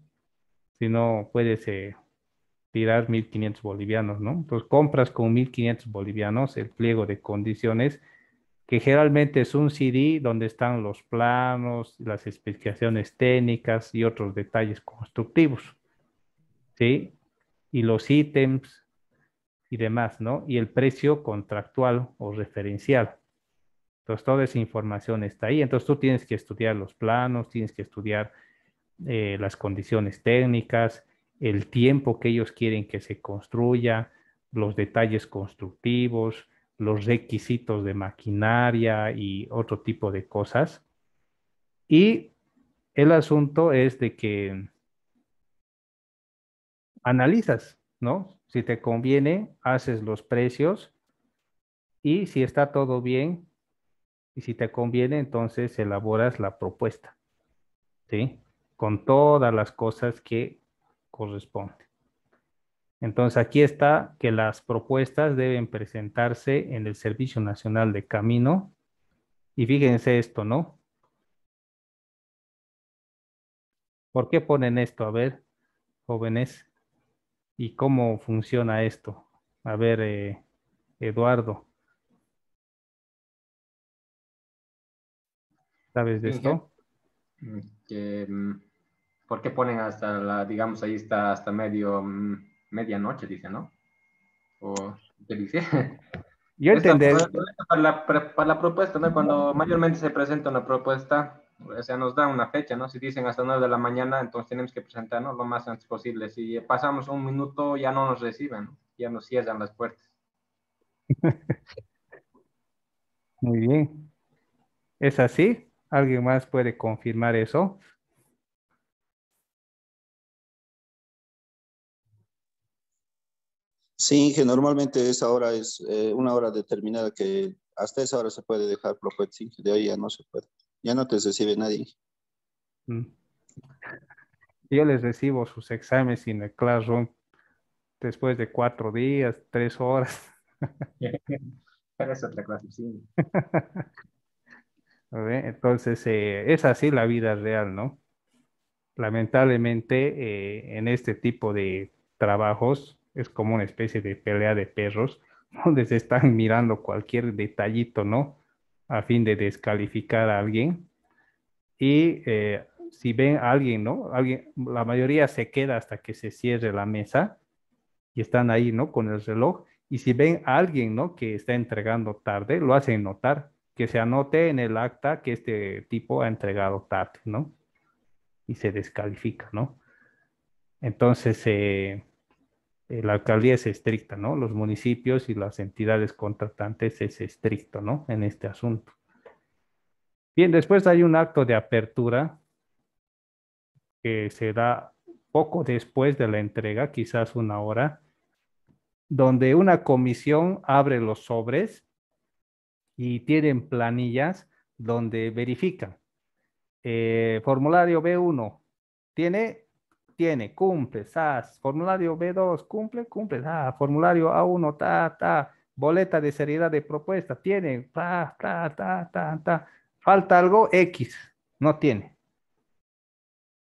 Si no, puedes eh, tirar 1.500 bolivianos, ¿no? Entonces pues, compras con 1.500 bolivianos el pliego de condiciones que generalmente es un CD donde están los planos, las especificaciones técnicas y otros detalles constructivos, ¿sí? Y los ítems y demás, ¿no? Y el precio contractual o referencial. Entonces, toda esa información está ahí. Entonces, tú tienes que estudiar los planos, tienes que estudiar eh, las condiciones técnicas, el tiempo que ellos quieren que se construya, los detalles constructivos, los requisitos de maquinaria y otro tipo de cosas. Y el asunto es de que analizas, ¿no? Si te conviene, haces los precios y si está todo bien y si te conviene, entonces elaboras la propuesta, ¿sí? Con todas las cosas que corresponden. Entonces aquí está que las propuestas deben presentarse en el Servicio Nacional de Camino. Y fíjense esto, ¿no? ¿Por qué ponen esto? A ver, jóvenes, ¿y cómo funciona esto? A ver, eh, Eduardo. ¿Sabes de esto? Mm, ¿Por qué ponen hasta, la, digamos, ahí está hasta medio mm, medianoche, dice, ¿no? O ¿qué dice. Yo entiendo. Para la, propuesta, ¿no? Cuando mayormente se presenta una propuesta, o sea, nos da una fecha, ¿no? Si dicen hasta 9 de la mañana, entonces tenemos que presentarnos lo más antes posible. Si pasamos un minuto, ya no nos reciben, ya nos cierran las puertas. Muy bien. ¿Es así? ¿Alguien más puede confirmar eso? Sí, que normalmente esa hora es eh, una hora determinada que hasta esa hora se puede dejar Sí, de hoy ya no se puede. Ya no te recibe nadie. Mm. Yo les recibo sus exámenes en el classroom después de cuatro días, tres horas. es clase, sí. Entonces, eh, es así la vida real, ¿no? Lamentablemente, eh, en este tipo de trabajos, es como una especie de pelea de perros, donde se están mirando cualquier detallito, ¿no? A fin de descalificar a alguien. Y eh, si ven a alguien, ¿no? Alguien, la mayoría se queda hasta que se cierre la mesa y están ahí, ¿no? Con el reloj. Y si ven a alguien, ¿no? Que está entregando tarde, lo hacen notar, que se anote en el acta que este tipo ha entregado tarde, ¿no? Y se descalifica, ¿no? Entonces, eh, eh, la alcaldía es estricta, ¿no? Los municipios y las entidades contratantes es estricto, ¿no? En este asunto. Bien, después hay un acto de apertura que se da poco después de la entrega, quizás una hora, donde una comisión abre los sobres y tienen planillas donde verifican. Eh, formulario B1 tiene tiene, cumple, SAS, formulario B2, cumple, cumple, ah, formulario A1, ta, ta, boleta de seriedad de propuesta, tiene, ta, ta, ta, ta, ta, falta algo, X, no tiene,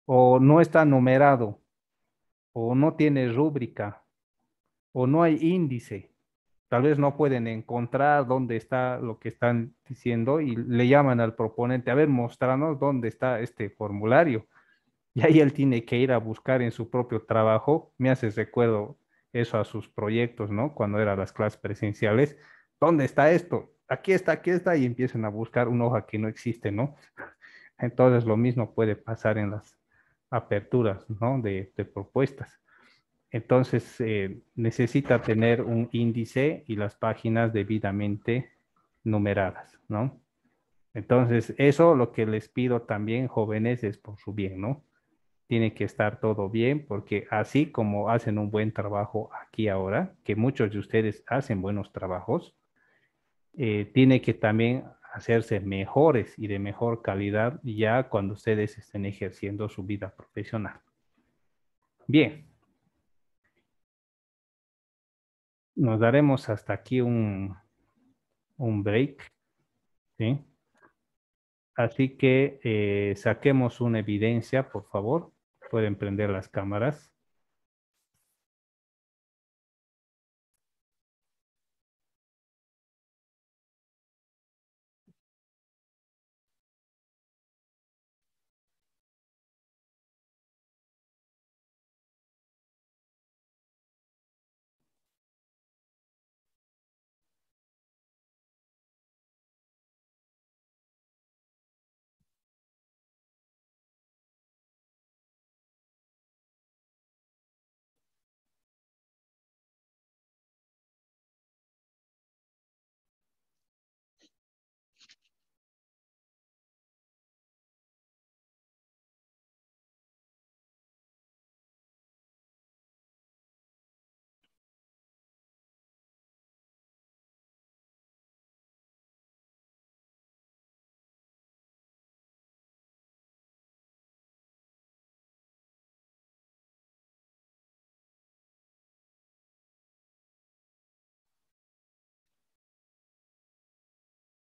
o no está numerado, o no tiene rúbrica, o no hay índice. Tal vez no pueden encontrar dónde está lo que están diciendo y le llaman al proponente, a ver, mostrarnos dónde está este formulario y ahí él tiene que ir a buscar en su propio trabajo. Me hace recuerdo eso a sus proyectos, ¿no? Cuando eran las clases presenciales. ¿Dónde está esto? Aquí está, aquí está, y empiezan a buscar una hoja que no existe, ¿no? Entonces lo mismo puede pasar en las aperturas, ¿no? De, propuestas. Entonces eh, necesita tener un índice y las páginas debidamente numeradas, ¿no? Entonces, eso lo que les pido también, jóvenes, es por su bien, ¿no? tiene que estar todo bien porque así como hacen un buen trabajo aquí ahora, que muchos de ustedes hacen buenos trabajos, eh, tiene que también hacerse mejores y de mejor calidad ya cuando ustedes estén ejerciendo su vida profesional. Bien. Nos daremos hasta aquí un, un break. Así que eh, saquemos una evidencia, por favor pueden prender las cámaras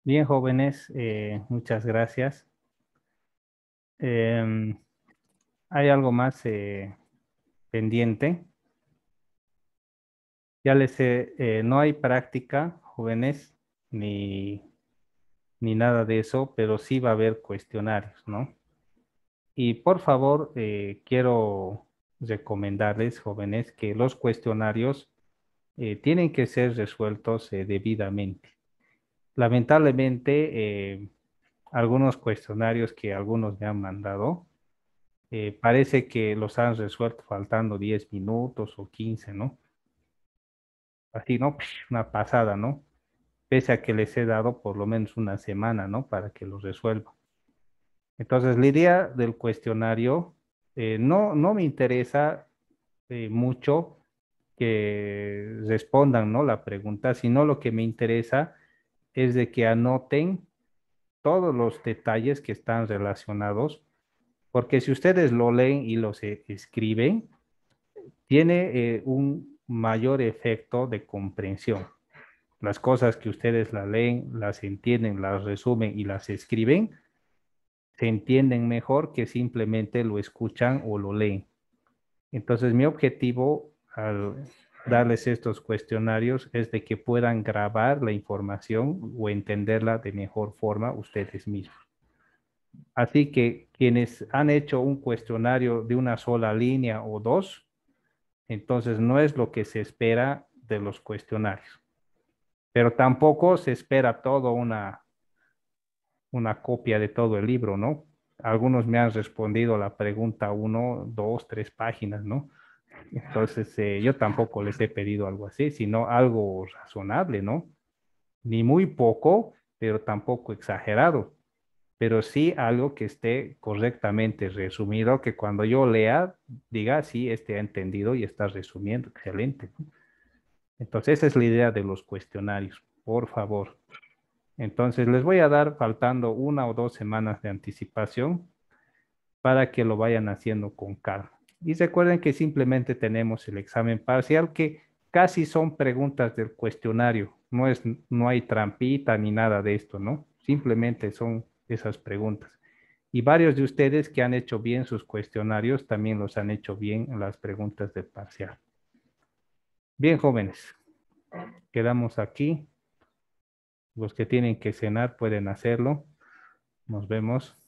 Bien, jóvenes, eh, muchas gracias. Em, hay algo más eh, pendiente. Ya les sé, eh, no hay práctica, jóvenes, ni, ni nada de eso, pero sí va a haber cuestionarios, ¿no? Y por favor, quiero recomendarles, jóvenes, que los cuestionarios tienen que ser resueltos debidamente lamentablemente, eh, algunos cuestionarios que algunos me han mandado, eh, parece que los han resuelto faltando 10 minutos o 15, ¿no? Así, ¿no? Una pasada, ¿no? Pese a que les he dado por lo menos una semana, ¿no? Para que los resuelva. Entonces, la idea del cuestionario eh, no, no me interesa mucho que respondan, ¿no? La pregunta, sino lo que me interesa es de que anoten todos los detalles que están relacionados, porque si ustedes lo leen y los e-, escriben, tiene eh, un mayor efecto de comprensión. Las cosas que ustedes la leen, las entienden, las resumen y las escriben, se entienden mejor que simplemente lo escuchan o lo leen. Entonces, mi objetivo al darles estos cuestionarios es de que puedan grabar la información o entenderla de mejor forma ustedes mismos. Así que quienes han hecho un cuestionario de una sola línea o dos, entonces no es lo que se espera de los cuestionarios. Pero tampoco se espera todo una, una copia de todo el libro, ¿no? Algunos me han respondido la pregunta uno, dos, tres páginas, ¿no? Entonces, eh, yo tampoco les he pedido algo así, sino algo razonable, ¿no? Ni muy poco, pero tampoco exagerado, pero sí algo que esté correctamente resumido, que cuando yo lea diga, sí, este ha entendido y está resumiendo, excelente. Entonces, esa es la idea de los cuestionarios, por favor. Entonces, les voy a dar faltando una o dos semanas de anticipación para que lo vayan haciendo con calma. Y recuerden que simplemente tenemos el examen parcial que casi son preguntas del cuestionario. No, es, no hay trampita ni nada de esto, ¿no? Simplemente son esas preguntas. Y varios de ustedes que han hecho bien sus cuestionarios también los han hecho bien las preguntas de parcial. Bien, jóvenes. Quedamos aquí. Los que tienen que cenar pueden hacerlo. Nos vemos.